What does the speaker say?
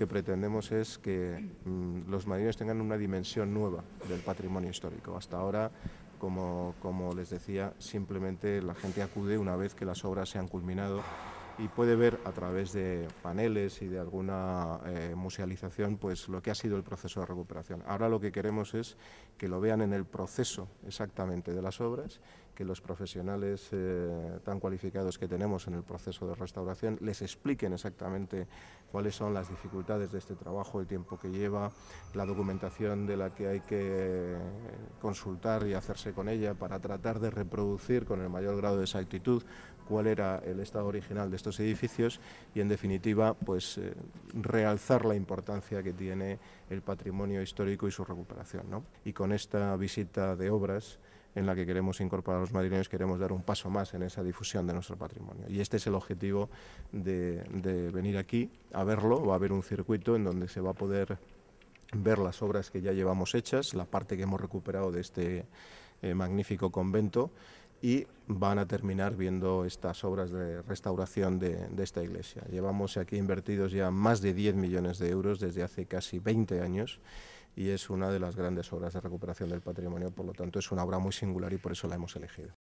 que pretendemos es que mm, los marinos tengan una dimensión nueva del patrimonio histórico. Hasta ahora, como, como les decía, simplemente la gente acude una vez que las obras se han culminado y puede ver a través de paneles y de alguna eh, musealización pues lo que ha sido el proceso de recuperación. Ahora lo que queremos es que lo vean en el proceso exactamente de las obras, que los profesionales eh, tan cualificados que tenemos en el proceso de restauración les expliquen exactamente cuáles son las dificultades de este trabajo, el tiempo que lleva, la documentación de la que hay que consultar y hacerse con ella para tratar de reproducir con el mayor grado de exactitud cuál era el estado original de estos edificios y, en definitiva, pues eh, realzar la importancia que tiene el patrimonio histórico y su recuperación. Y con esta visita de obras en la que queremos incorporar a los madrileños, queremos dar un paso más en esa difusión de nuestro patrimonio. Y este es el objetivo de, venir aquí a verlo. Va a haber un circuito en donde se va a poder ver las obras que ya llevamos hechas, la parte que hemos recuperado de este eh, magnífico convento y van a terminar viendo estas obras de restauración de, esta iglesia. Llevamos aquí invertidos ya más de 10 millones de euros desde hace casi 20 años y es una de las grandes obras de recuperación del patrimonio, por lo tanto es una obra muy singular y por eso la hemos elegido.